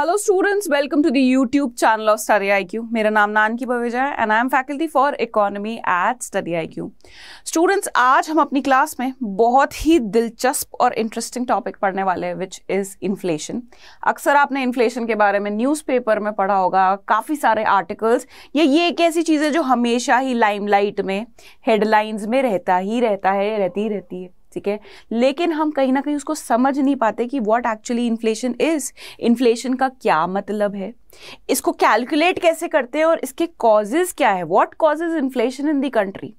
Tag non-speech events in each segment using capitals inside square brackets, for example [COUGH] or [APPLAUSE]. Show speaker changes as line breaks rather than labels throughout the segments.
Students welcome to the YouTube channel of study I Q मेरा नाम नानकी बवेजा है I am faculty for economy at study I Q students आज हम अपनी class में बहुत ही दिलचस्प और इंटरेस्टिंग टॉपिक पढ़ने वाले हैं विच इज़ इन्फ्लेशन अक्सर आपने इन्फ्लेशन के बारे में न्यूज़पेपर में पढ़ा होगा काफ़ी सारे आर्टिकल्स या ये एक ऐसी चीज़ है जो हमेशा ही लाइमलाइट में हेडलाइंस में रहता ही रहता है रहती ही रहती है ठीक है लेकिन हम कहीं ना कहीं उसको समझ नहीं पाते कि what actually inflation is inflation का क्या मतलब है इसको कैलकुलेट कैसे करते हैं और इसके कॉजेज़ क्या है what causes inflation in the country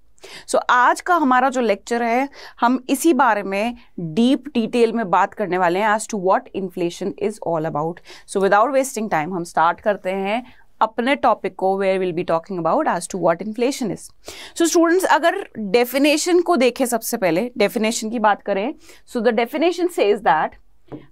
so so, आज का हमारा जो लेक्चर है हम इसी बारे में डीप डिटेल में बात करने वाले हैं as to what inflation is all about so without wasting time हम स्टार्ट करते हैं अपने टॉपिक को where will be talking about as to what inflation is so students अगर डेफिनेशन को देखें सबसे पहले डेफिनेशन की बात करें so the definition says that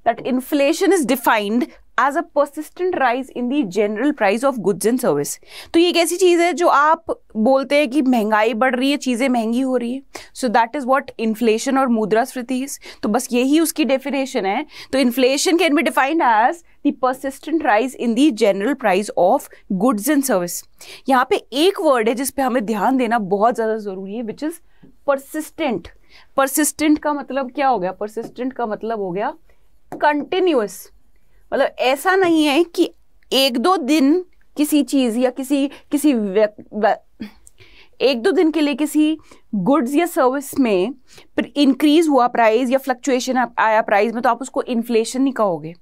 that inflation is defined as a persistent rise in the general price of goods and service. तो ये कैसी चीज़ है जो आप बोलते हैं कि महंगाई बढ़ रही है चीज़ें महंगी हो रही है so that is what inflation और मुद्रास्फीति इज तो बस यही उसकी डेफिनेशन है तो inflation can be defined as the persistent rise in the general price of goods and service यहाँ पे एक वर्ड है जिसपे हमें ध्यान देना बहुत ज़्यादा ज़रूरी है विच इज़ परसिस्टेंट परसिस्टेंट का मतलब क्या हो गया परसिस्टेंट का मतलब हो गया कंटिन्यूस मतलब ऐसा नहीं है कि एक दो दिन किसी चीज या किसी किसी एक दो दिन के लिए किसी गुड्स या सर्विस में इंक्रीज हुआ प्राइस या फ्लक्चुएशन आया प्राइस में तो आप उसको इन्फ्लेशन नहीं कहोगे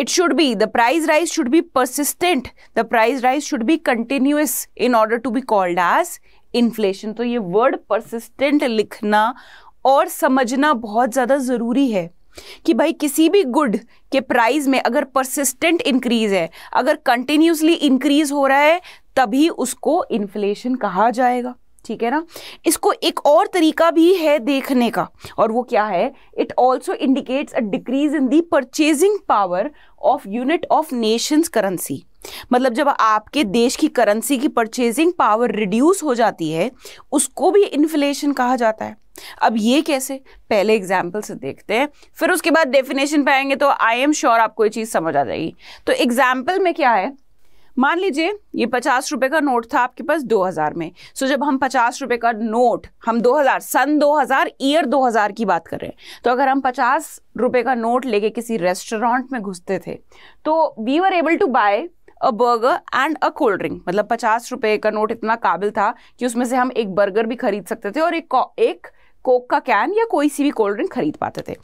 it should be the price rise should be persistent the price rise should be continuous in order to be called as inflation तो ये वर्ड परसिस्टेंट लिखना और समझना बहुत ज़्यादा ज़रूरी है कि भाई किसी भी गुड के प्राइस में अगर परसिस्टेंट इंक्रीज है अगर कंटिन्यूसली इंक्रीज हो रहा है तभी उसको इन्फ्लेशन कहा जाएगा ठीक है ना इसको एक और तरीका भी है देखने का और वो क्या है it also indicates a decrease in the purchasing power of unit of nations currency मतलब जब आपके देश की करेंसी की परचेजिंग पावर रिड्यूस हो जाती है उसको भी इन्फ्लेशन कहा जाता है अब ये कैसे पहले एग्जाम्पल से देखते हैं फिर उसके बाद डेफिनेशन पे आएंगे तो आई एम श्योर आपको ये चीज़ समझ आ जाएगी तो एग्जाम्पल में क्या है मान लीजिए ये पचास रुपए का नोट था आपके पास 2000 में सो जब हम पचास रुपए का नोट हम 2000 सन 2000 ईयर 2000 की बात कर रहे हैं तो अगर हम पचास रुपए का नोट लेके किसी रेस्टोरेंट में घुसते थे तो we are able to buy a burger and a cold drink मतलब पचास रुपए का नोट इतना काबिल था कि उसमें से हम एक बर्गर भी खरीद सकते थे और एक एक कोक का कैन या कोई सी भी कोल्ड ड्रिंक खरीद पाते थे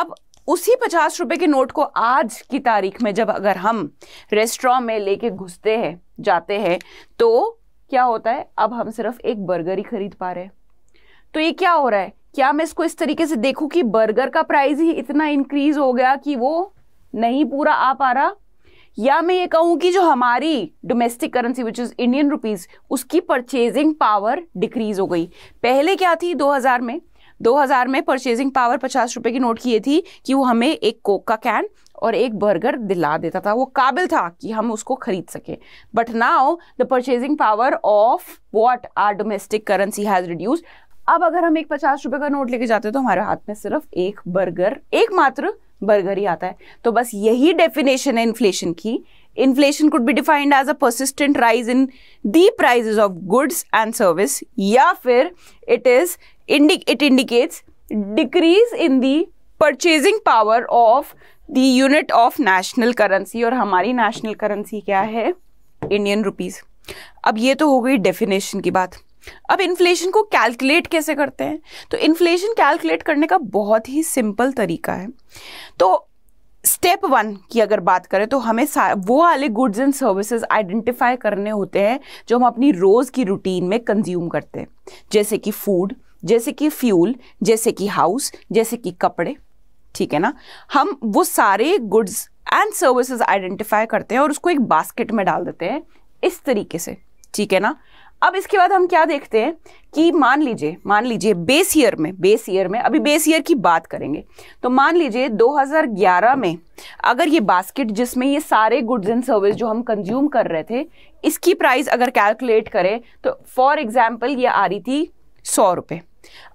अब उसी पचास रुपए के नोट को आज की तारीख में जब अगर हम रेस्टोरेंट में लेके घुसते हैं जाते हैं तो क्या होता है अब हम सिर्फ एक बर्गर ही खरीद पा रहे हैं तो ये क्या हो रहा है क्या मैं इसको इस तरीके से देखूं कि बर्गर का प्राइस ही इतना इंक्रीज हो गया कि वो नहीं पूरा आ पा रहा या मैं ये कहूं कि जो हमारी domestic currency which is Indian rupees उसकी परचेजिंग पावर डिक्रीज़ हो गई पहले क्या थी 2000 में 2000 में परचेजिंग पावर पचास रुपए की नोट की थी कि वो हमें एक कोक का कैन और एक बर्गर दिला देता था वो काबिल था कि हम उसको खरीद सके but now the purchasing power of what are domestic currency has reduce अब अगर हम एक पचास रुपए का नोट लेके जाते तो हमारे हाथ में सिर्फ एक बर्गर एकमात्र बर्गर ही आता है तो बस यही डेफिनेशन है इन्फ्लेशन की inflation could be defined as a persistent rise in the prices of goods and service या फिर it is it indicates decrease in the purchasing power of the unit of national currency और हमारी national currency क्या है Indian rupees अब ये तो हो गई डेफिनेशन की बात अब इन्फ्लेशन को कैलकुलेट कैसे करते हैं तो इन्फ्लेशन कैलकुलेट करने का बहुत ही सिंपल तरीका है तो स्टेप वन की अगर बात करें तो हमें वो वाले गुड्स एंड सर्विसेज आइडेंटिफाई करने होते हैं जो हम अपनी रोज़ की रूटीन में कंज्यूम करते हैं जैसे कि फूड जैसे कि फ्यूल जैसे कि हाउस जैसे कि कपड़े ठीक है ना हम वो सारे गुड्स एंड सर्विसेज आइडेंटिफाई करते हैं और उसको एक बास्केट में डाल देते हैं इस तरीके से ठीक है ना अब इसके बाद हम क्या देखते हैं कि मान लीजिए मान लीजिए बेस ईयर में बेस ईयर में अभी बेस ईयर की बात करेंगे तो मान लीजिए 2011 में अगर ये बास्केट जिसमें ये सारे गुड्स एंड सर्विस जो हम कंज्यूम कर रहे थे इसकी प्राइस अगर कैलकुलेट करें तो फॉर एग्जाम्पल ये आ रही थी सौ रुपये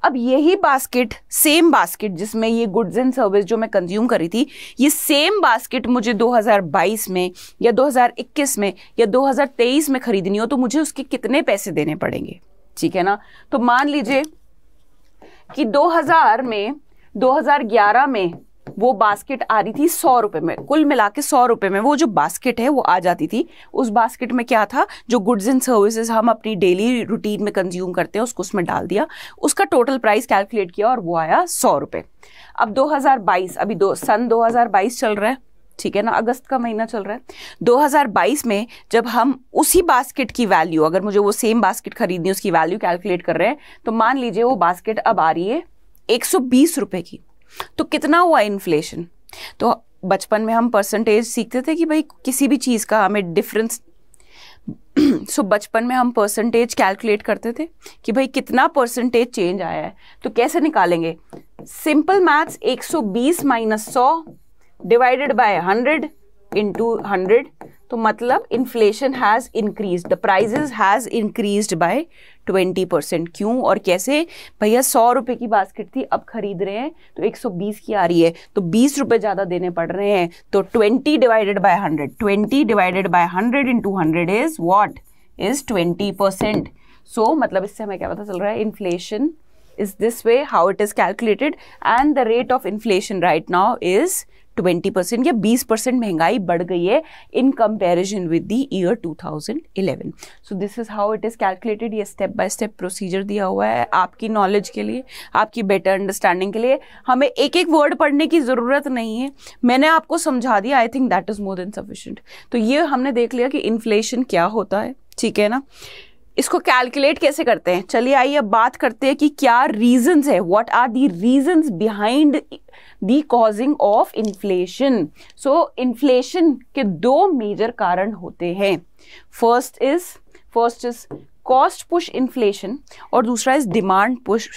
अब यही बास्केट सेम बास्केट जिसमें ये गुड्स एंड सर्विस जो मैं कंज्यूम करी थी ये सेम बास्केट मुझे 2022 में या 2021 में या 2023 में खरीदनी हो तो मुझे उसके कितने पैसे देने पड़ेंगे ठीक है ना तो मान लीजिए कि 2000 में 2011 में वो बास्केट आ रही थी सौ रुपए में कुल मिला के सौ रुपए में वो जो बास्केट है वो आ जाती थी उस बास्केट में क्या था जो गुड्स एंड सर्विसेज हम अपनी डेली रूटीन में कंज्यूम करते हैं उसको उसमें डाल दिया उसका टोटल प्राइस कैलकुलेट किया और वो आया सौ रुपये अब 2022 अभी दो सन 2022 चल रहा है ठीक है ना अगस्त का महीना चल रहा है 2022 में जब हम उसी बास्केट की वैल्यू अगर मुझे वो सेम बास्केट खरीदनी उसकी वैल्यू कैलकुलेट कर रहे हैं तो मान लीजिए वो बास्केट अब आ रही है एक सौ की तो कितना हुआ इन्फ्लेशन तो बचपन में हम परसेंटेज सीखते थे कि भाई किसी भी चीज़ का हमें डिफरेंस सो [CLEARS THROAT] बचपन में हम परसेंटेज कैलकुलेट करते थे कि भाई कितना परसेंटेज चेंज आया है तो कैसे निकालेंगे सिंपल मैथ्स 120 माइनस सौ डिवाइडेड बाय 100 इंटू हंड्रेड तो मतलब inflation has increase the prices has increase by twenty percent क्यों और कैसे भैया सौ रुपये की बास्केट थी अब खरीद रहे हैं तो एक सौ बीस की आ रही है तो बीस रुपये ज़्यादा देने पड़ रहे हैं तो twenty divided by hundred twenty divided by hundred to hundred is what is twenty percent so मतलब इससे हमें क्या पता चल रहा है inflation is this way how it is calculated and the rate of inflation right now is twenty percent या बीस परसेंट महंगाई बढ़ गई है in comparison with the year two thousand eleven so this is how it is calculated ये step by step procedure दिया हुआ है आपकी नॉलेज के लिए आपकी बेटर अंडरस्टैंडिंग के लिए हमें एक एक वर्ड पढ़ने की ज़रूरत नहीं है मैंने आपको समझा दिया I think that is more than sufficient तो ये हमने देख लिया कि इन्फ्लेशन क्या होता है ठीक है ना इसको कैलकुलेट कैसे करते हैं चलिए आइए अब बात करते हैं कि क्या रीजंस है what are the reasons behind the causing of inflation so inflation के दो मेजर कारण होते हैं first is first is cost push inflation और दूसरा इज डिमांड पुश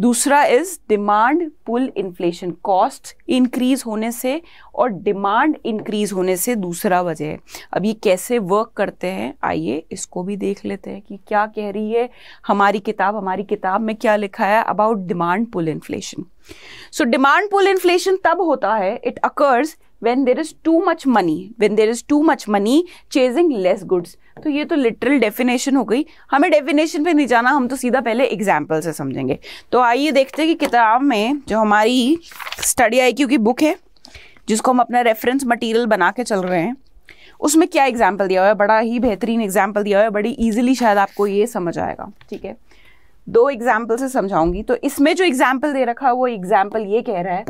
दूसरा is demand pull inflation cost increase होने से और डिमांड इंक्रीज होने से दूसरा वजह है अब ये कैसे वर्क करते हैं आइए इसको भी देख लेते हैं कि क्या कह रही है हमारी किताब हमारी किताब में क्या लिखा है about demand pull inflation so demand pull inflation तब होता है it occurs when there is too much money when there is too much money chasing less goods तो ये तो लिटरल डेफिनेशन हो गई हमें डेफिनेशन पे नहीं जाना हम तो सीधा पहले एग्जाम्पल से समझेंगे तो आइए देखते हैं कि किताब में जो हमारी स्टडी आई क्यू की बुक है जिसको हम अपना रेफरेंस मटेरियल बना के चल रहे हैं उसमें क्या एग्जाम्पल दिया हुआ है बड़ा ही बेहतरीन एग्जाम्पल दिया हुआ है बड़ी ईजिली शायद आपको ये समझ आएगा ठीक है दो एग्जाम्पल से समझाऊंगी तो इसमें जो एग्जाम्पल दे रखा है वो एग्जाम्पल ये कह रहा है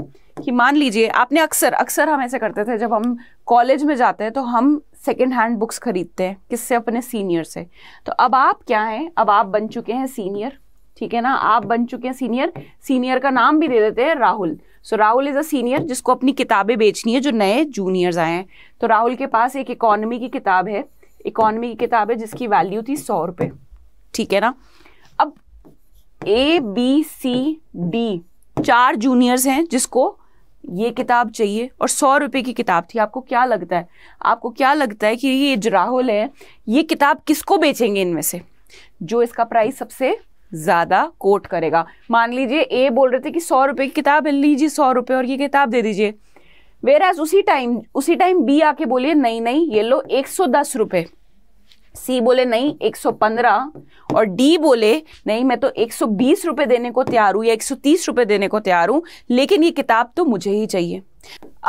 कि मान लीजिए आपने अक्सर अक्सर हम ऐसे करते थे जब हम कॉलेज में जाते हैं तो हम सेकेंड हैंड बुक्स खरीदते हैं किससे अपने सीनियर से तो अब आप क्या हैं अब आप बन चुके हैं सीनियर ठीक है ना आप बन चुके हैं सीनियर सीनियर का नाम भी दे देते हैं Rahul so Rahul is a senior जिसको अपनी किताबें बेचनी है जो नए जूनियर्स आए हैं तो राहुल के पास एक इकॉनमी की किताब है इकॉनमी की किताब है जिसकी वैल्यू थी सौ रुपये ठीक है ना ए बी सी डी चार जूनियर्स हैं जिसको ये किताब चाहिए और सौ रुपए की किताब थी आपको क्या लगता है आपको क्या लगता है कि ये जराहुल है ये किताब किसको बेचेंगे इनमें से जो इसका प्राइस सबसे ज़्यादा कोट करेगा मान लीजिए ए बोल रहे थे कि सौ रुपए की किताब लीजिए सौ रुपये और ये किताब दे दीजिए वेर एज उसी टाइम उसी टाइम बी आके बोलिए नहीं नहीं ये लो एक सौ दस रुपए सी बोले नहीं 115 और डी बोले नहीं मैं तो 120 रुपए देने को तैयार हूँ या 130 रुपए देने को तैयार हूँ लेकिन ये किताब तो मुझे ही चाहिए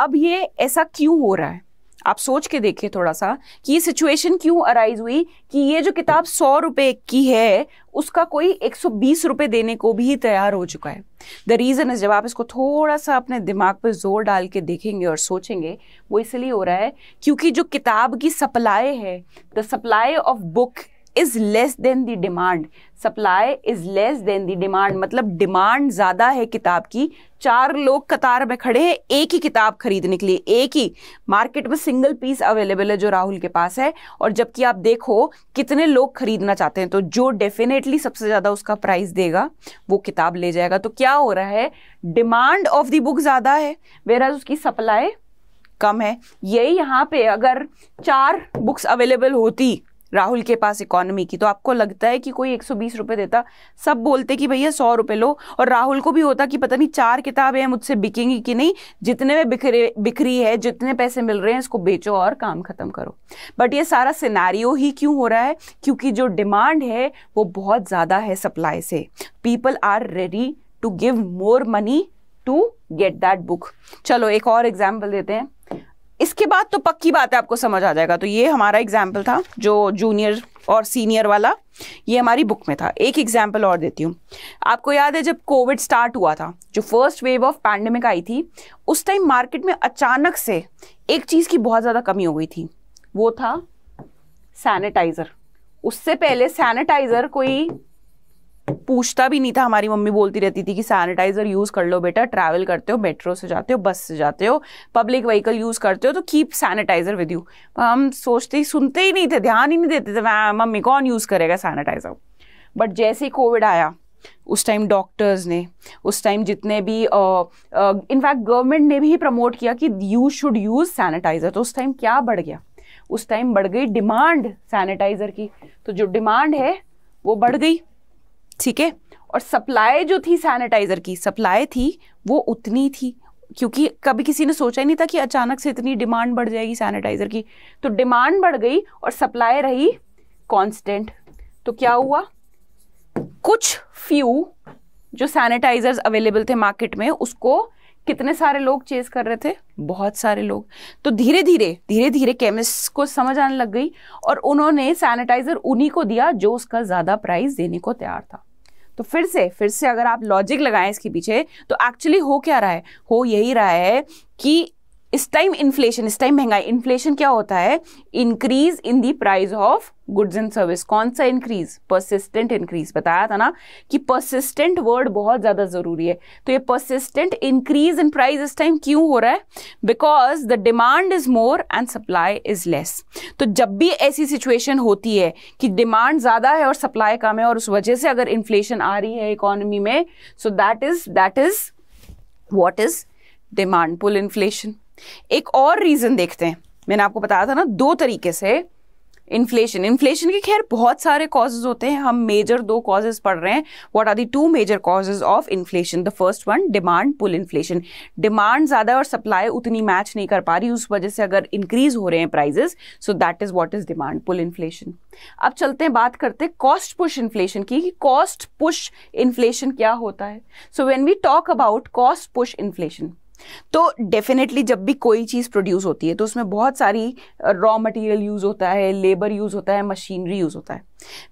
अब ये ऐसा क्यों हो रहा है आप सोच के देखिए थोड़ा सा कि ये सिचुएशन क्यों अराइज हुई कि ये जो किताब सौ रुपये की है उसका कोई एक सौ बीस रुपये देने को भी तैयार हो चुका है द रीज़न इज़ जब आप इसको थोड़ा सा अपने दिमाग पर जोर डाल के देखेंगे और सोचेंगे वो इसलिए हो रहा है क्योंकि जो किताब की सप्लाई है the supply of book is less than the demand supply is less than the demand मतलब डिमांड ज़्यादा है किताब की चार लोग कतार में खड़े हैं एक ही किताब खरीदने के लिए एक ही मार्केट में सिंगल पीस अवेलेबल है जो राहुल के पास है और जबकि आप देखो कितने लोग खरीदना चाहते हैं तो जो डेफिनेटली सबसे ज़्यादा उसका प्राइस देगा वो किताब ले जाएगा तो क्या हो रहा है डिमांड ऑफ द बुक ज़्यादा है वेराज उसकी सप्लाई कम है यही यहाँ पे अगर चार बुक्स अवेलेबल होती राहुल के पास इकोनॉमी की तो आपको लगता है कि कोई एक सौ देता सब बोलते कि भैया सौ रुपये लो और राहुल को भी होता कि पता नहीं चार किताबें मुझसे बिकेंगी कि नहीं जितने में बिखरे बिखरी है जितने पैसे मिल रहे हैं इसको बेचो और काम खत्म करो बट ये सारा सिनारियो ही क्यों हो रहा है क्योंकि जो डिमांड है वो बहुत ज़्यादा है सप्लाई से people are ready to give more money to get that book चलो एक और एग्जाम्पल देते हैं इसके बाद तो पक्की बात है आपको समझ आ जाएगा तो ये हमारा एग्जाम्पल था जो जूनियर और सीनियर वाला ये हमारी बुक में था एक एग्जाम्पल और देती हूँ आपको याद है जब कोविड स्टार्ट हुआ था जो फर्स्ट वेव ऑफ पैंडमिक आई थी उस टाइम मार्केट में अचानक से एक चीज़ की बहुत ज़्यादा कमी हो गई थी वो था सैनिटाइज़र उससे पहले सैनिटाइज़र कोई पूछता भी नहीं था हमारी मम्मी बोलती रहती थी कि सैनिटाइजर यूज़ कर लो बेटा ट्रैवल करते हो मेट्रो से जाते हो बस से जाते हो पब्लिक व्हीकल यूज़ करते हो तो कीप सैनिटाइजर विद यू हम सोचते ही सुनते ही नहीं थे ध्यान ही नहीं देते थे मम्मी कौन यूज़ करेगा सैनिटाइजर बट जैसे ही कोविड आया उस टाइम डॉक्टर्स ने उस टाइम जितने भी इनफैक्ट गवर्नमेंट ने भी प्रमोट किया कि यू शुड यूज़ सैनिटाइज़र तो उस टाइम क्या बढ़ गया उस टाइम बढ़ गई डिमांड सैनिटाइज़र की तो जो डिमांड है वो बढ़ गई ठीक है और सप्लाई जो थी सैनिटाइज़र की सप्लाई थी वो उतनी थी क्योंकि कभी किसी ने सोचा ही नहीं था कि अचानक से इतनी डिमांड बढ़ जाएगी सैनिटाइज़र की तो डिमांड बढ़ गई और सप्लाई रही कांस्टेंट तो क्या हुआ कुछ फ्यू जो सैनिटाइजर्स अवेलेबल थे मार्केट में उसको कितने सारे लोग चेज कर रहे थे बहुत सारे लोग तो धीरे धीरे धीरे धीरे केमिस्ट को समझ आने लग गई और उन्होंने सैनिटाइजर उन्हीं को दिया जो उसका ज़्यादा प्राइस देने को तैयार था तो फिर से फिर से अगर आप लॉजिक लगाएं इसके पीछे तो एक्चुअली हो क्या रहा है हो यही रहा है कि इस टाइम इन्फ्लेशन इस टाइम महंगाई इन्फ्लेशन क्या होता है increase in the price of goods and service कौन सा इंक्रीज परसिस्टेंट इंक्रीज बताया था ना कि परसिस्टेंट वर्ड बहुत ज़्यादा ज़रूरी है तो ये परसिस्टेंट इंक्रीज इन प्राइस इस टाइम क्यों हो रहा है because the demand is more and supply is less तो जब भी ऐसी सिचुएशन होती है कि डिमांड ज़्यादा है और सप्लाई कम है और उस वजह से अगर इन्फ्लेशन आ रही है इकोनॉमी में so that is that is what is demand pull inflation एक और रीज़न देखते हैं मैंने आपको बताया था ना दो तरीके से इन्फ्लेशन इन्फ्लेशन के खैर बहुत सारे कॉजेज होते हैं हम मेजर दो कॉजेज पढ़ रहे हैं what are the two major causes of inflation the first one demand pull inflation demand ज़्यादा और सप्लाई उतनी मैच नहीं कर पा रही उस वजह से अगर इंक्रीज हो रहे हैं prices so that is what is demand pull inflation अब चलते हैं बात करते हैं कॉस्ट पुश इन्फ्लेशन की कि कॉस्ट पुश इन्फ्लेशन क्या होता है so when we talk about cost push inflation तो डेफिनेटली जब भी कोई चीज़ प्रोड्यूस होती है तो उसमें बहुत सारी रॉ मटेरियल यूज़ होता है लेबर यूज़ होता है मशीनरी यूज़ होता है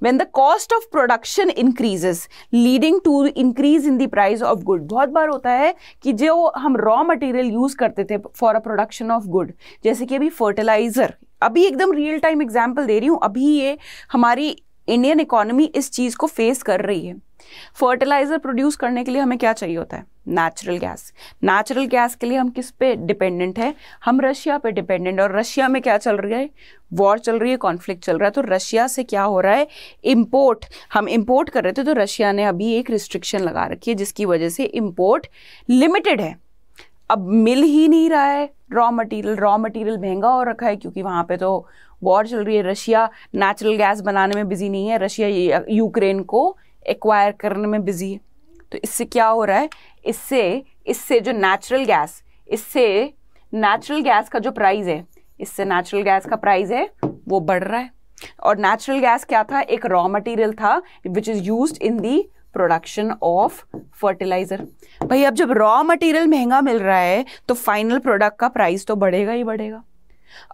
when the cost of production increases leading to increase in the price of good बहुत बार होता है कि जो हम रॉ मटेरियल यूज़ करते थे for a production of good जैसे कि अभी फर्टिलाइज़र अभी एकदम रियल टाइम एग्जाम्पल दे रही हूँ अभी ये हमारी इंडियन इकोनॉमी इस चीज़ को फेस कर रही है फर्टिलाइजर प्रोड्यूस करने के लिए हमें क्या चाहिए होता है नेचुरल गैस नेचुरल गैस के लिए हम किस पे डिपेंडेंट है हम रशिया पे डिपेंडेंट और रशिया में क्या चल रहा है वॉर चल रही है कॉन्फ्लिक्ट चल रहा है तो रशिया से क्या हो रहा है इम्पोर्ट हम इम्पोर्ट कर रहे थे तो रशिया ने अभी एक रिस्ट्रिक्शन लगा रखी है जिसकी वजह से इम्पोर्ट लिमिटेड है अब मिल ही नहीं रहा है रॉ मटेरियल रॉ मटेरियल महंगा हो रखा है क्योंकि वहाँ पे तो वॉर चल रही है रशिया नेचुरल गैस बनाने में बिजी नहीं है रशिया यूक्रेन को एक्वायर करने में बिजी है तो इससे क्या हो रहा है इससे इससे जो नेचुरल गैस इससे नेचुरल गैस का जो प्राइस है इससे नेचुरल गैस का प्राइस है वो बढ़ रहा है और नेचुरल गैस क्या था एक रॉ मटेरियल था which is use in the production of fertilizer भाई अब जब रॉ मटेरियल महंगा मिल रहा है तो फाइनल प्रोडक्ट का प्राइस तो बढ़ेगा ही बढ़ेगा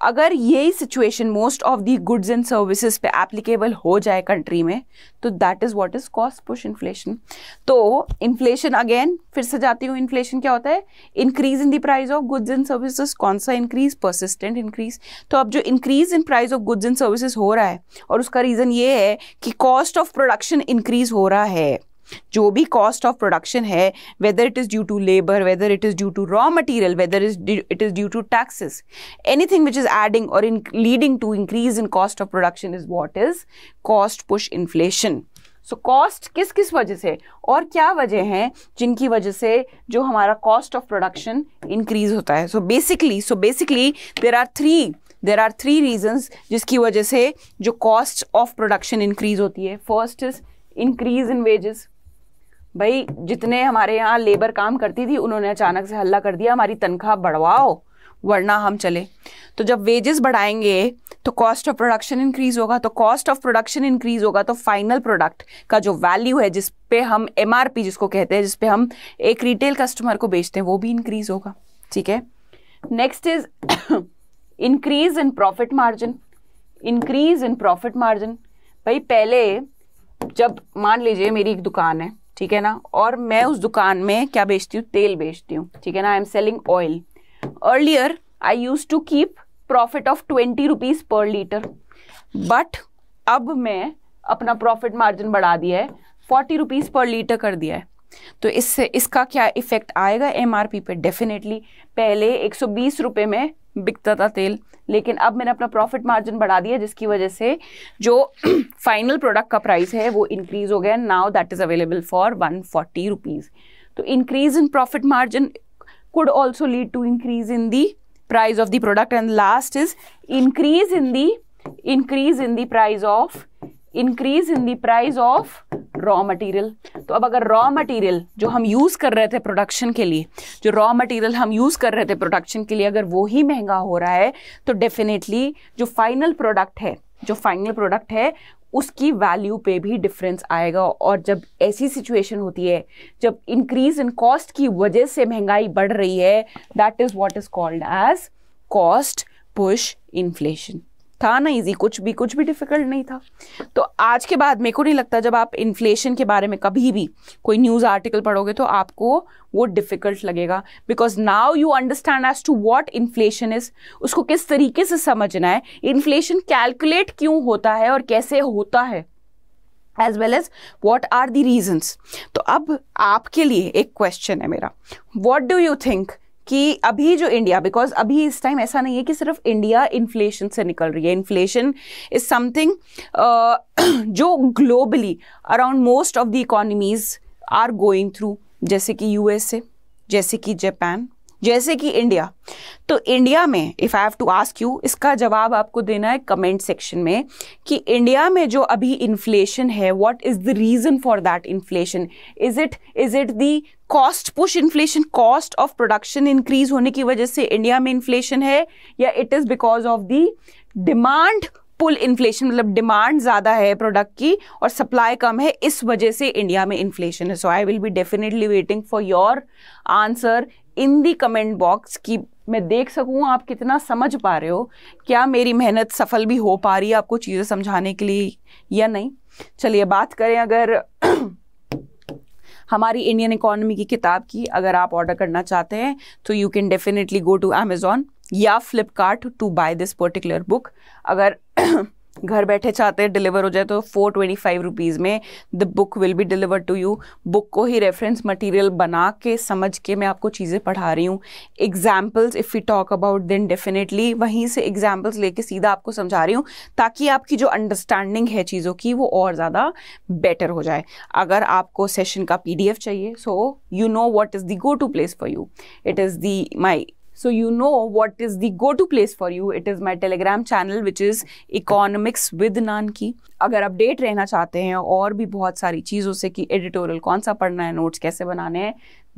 अगर यही situation most of the goods and services पे एप्लीकेबल हो जाए कंट्री में तो that is what is cost push inflation तो इन्फ्लेशन अगेन फिर से जाती हूँ इन्फ्लेशन क्या होता है increase in the price of goods and services कौन सा इंक्रीज परसिस्टेंट इंक्रीज तो अब जो increase in price of goods and services हो रहा है और उसका रीज़न ये है कि कॉस्ट ऑफ प्रोडक्शन इंक्रीज हो रहा है जो भी कॉस्ट ऑफ प्रोडक्शन है whether it is due to labour whether it is due to raw material whether is it is due to taxes anything which is adding और in leading to increase in cost of production is what is cost push inflation so cost किस किस वजह से और क्या वजह हैं जिनकी वजह से जो हमारा कॉस्ट ऑफ प्रोडक्शन इंक्रीज होता है so basically so basically there are three there are three reasons जिसकी वजह से जो कॉस्ट ऑफ प्रोडक्शन इंक्रीज होती है first is increase in wages भाई जितने हमारे यहाँ लेबर काम करती थी उन्होंने अचानक से हल्ला कर दिया हमारी तनख्वाह बढ़वाओ वरना हम चले तो जब वेजेस बढ़ाएंगे तो कॉस्ट ऑफ प्रोडक्शन इंक्रीज होगा तो कॉस्ट ऑफ प्रोडक्शन इंक्रीज होगा तो फाइनल प्रोडक्ट का जो वैल्यू है जिस पे हम एम जिसको कहते हैं जिस पे हम एक रिटेल कस्टमर को बेचते हैं वो भी इंक्रीज होगा ठीक है next is increase in profit margin increase in profit margin भाई पहले जब मान लीजिए मेरी एक दुकान है ठीक है ना और मैं उस दुकान में क्या बेचती हूँ तेल बेचती हूँ ठीक है ना I am selling oil earlier I use to keep profit of twenty rupees per litre but अब मैं अपना प्रॉफिट मार्जिन बढ़ा दिया है फोर्टी रुपीज पर लीटर कर दिया है तो इससे इसका क्या इफ़ेक्ट आएगा एम आर पी पे डेफिनेटली पहले एक सौ बीस रुपए में बिकता था तेल लेकिन अब मैंने अपना प्रॉफिट मार्जिन बढ़ा दिया जिसकी वजह से जो फाइनल [CLEARS THROAT] प्रोडक्ट का प्राइस है वो इंक्रीज़ हो गया now that is available for one forty rupees तो increase in profit margin could also lead to increase in the price of the product and last is increase in the increase in the price of increase in the price of raw material तो अब अगर raw material जो हम use कर रहे थे production के लिए जो रॉ मटेरियल हम यूज़ कर रहे थे प्रोडक्शन के लिए अगर वो ही महंगा हो रहा है तो डेफिनेटली जो फाइनल प्रोडक्ट है जो फाइनल प्रोडक्ट है उसकी वैल्यू पे भी डिफरेंस आएगा और जब ऐसी सिचुएशन होती है जब इंक्रीज इन कॉस्ट की वजह से महंगाई बढ़ रही है that is what is called as cost push inflation था ना इजी कुछ भी कुछ भी डिफिकल्ट नहीं था तो आज के बाद मेरे को नहीं लगता जब आप इन्फ्लेशन के बारे में कभी भी कोई न्यूज़ आर्टिकल पढ़ोगे तो आपको वो डिफ़िकल्ट लगेगा because now you understand as to what inflation is उसको किस तरीके से समझना है इन्फ्लेशन कैलकुलेट क्यों होता है और कैसे होता है as well as what are the reasons तो अब आपके लिए एक क्वेश्चन है मेरा वॉट डू यू थिंक कि अभी जो इंडिया बिकॉज अभी इस टाइम ऐसा नहीं है कि सिर्फ इंडिया इन्फ्लेशन से निकल रही है इन्फ्लेशन इज समथिंग जो globally around most of the economies are going through जैसे कि यूएसए जैसे कि जापान जैसे कि इंडिया तो इंडिया में if I have to ask you इसका जवाब आपको देना है कमेंट सेक्शन में कि इंडिया में जो अभी इन्फ्लेशन है what is the reason for that inflation is it is it the cost push inflation cost of production increase होने की वजह से इंडिया में इन्फ्लेशन है या it is because of the demand pull inflation मतलब डिमांड ज़्यादा है प्रोडक्ट की और सप्लाई कम है इस वजह से इंडिया में इन्फ्लेशन है so I will be definitely waiting for your answer in the comment box की मैं देख सकूँ आप कितना समझ पा रहे हो क्या मेरी मेहनत सफल भी हो पा रही है आपको चीज़ें समझाने के लिए या नहीं चलिए बात करें अगर [CLEARS THROAT] हमारी इंडियन इकोनॉमी की किताब की अगर आप ऑर्डर करना चाहते हैं तो you can definitely go to Amazon या Flipkart to buy this particular book अगर [CLEARS THROAT] घर बैठे चाहते हैं डिलीवर हो जाए तो फोर ट्वेंटी फाइव रुपीज़ में the book will be deliver to you book को ही रेफरेंस मटेरियल बना के समझ के मैं आपको चीज़ें पढ़ा रही हूँ examples if you talk about then definitely वहीं से एग्जाम्पल्स लेके सीधा आपको समझा रही हूँ ताकि आपकी जो अंडरस्टैंडिंग है चीज़ों की वो और ज़्यादा बेटर हो जाए अगर आपको सेशन का पी चाहिए so you know what is the go to place for you it is the my so you know what is the go to place for you it is my telegram channel which is economics with nanki अगर update रहना चाहते हैं और भी बहुत सारी चीज़ों से कि एडिटोरियल कौन सा पढ़ना है नोट्स कैसे बनाने हैं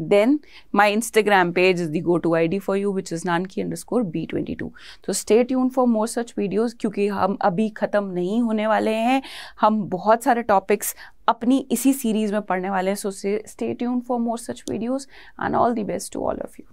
then my Instagram page is the go to I D for you which is Nanki underscore B twenty two तो स्टेट यून फॉर मोर सच वीडियोज़ क्योंकि हम अभी ख़त्म नहीं होने वाले हैं हम बहुत सारे टॉपिक्स अपनी इसी सीरीज़ में पढ़ने वाले हैं सो स्टेट यून for more such videos and all the best to all of you